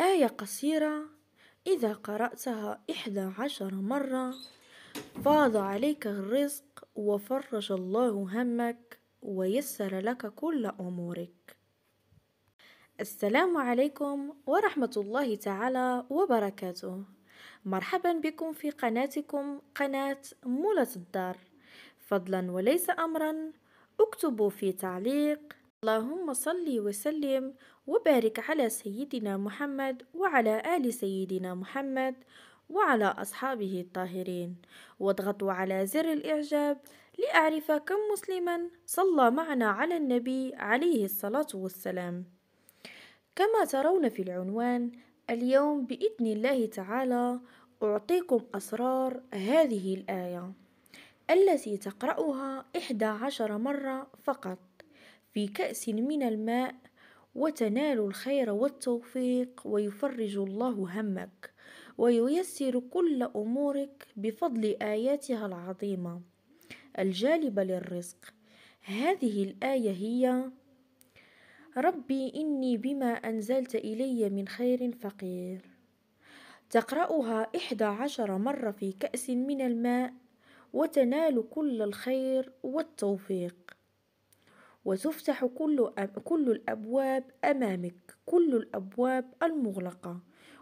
آية قصيرة إذا قرأتها إحدى عشر مرة فاض عليك الرزق وفرج الله همك ويسر لك كل أمورك السلام عليكم ورحمة الله تعالى وبركاته مرحبا بكم في قناتكم قناة مولة الدار فضلا وليس أمرا اكتبوا في تعليق اللهم صل وسلم وبارك على سيدنا محمد وعلى آل سيدنا محمد وعلى أصحابه الطاهرين واضغطوا على زر الإعجاب لأعرف كم مسلما صلى معنا على النبي عليه الصلاة والسلام كما ترون في العنوان اليوم بإذن الله تعالى أعطيكم أسرار هذه الآية التي تقرأها إحدى عشر مرة فقط في كأس من الماء وتنال الخير والتوفيق ويفرج الله همك وييسر كل أمورك بفضل آياتها العظيمة الجالبة للرزق هذه الآية هي ربي إني بما أنزلت إلي من خير فقير تقرأها إحدى عشر مرة في كأس من الماء وتنال كل الخير والتوفيق وتفتح كل كل الأبواب أمامك كل الأبواب المغلقة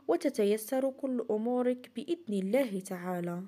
وتتيسر كل أمورك بإذن الله تعالى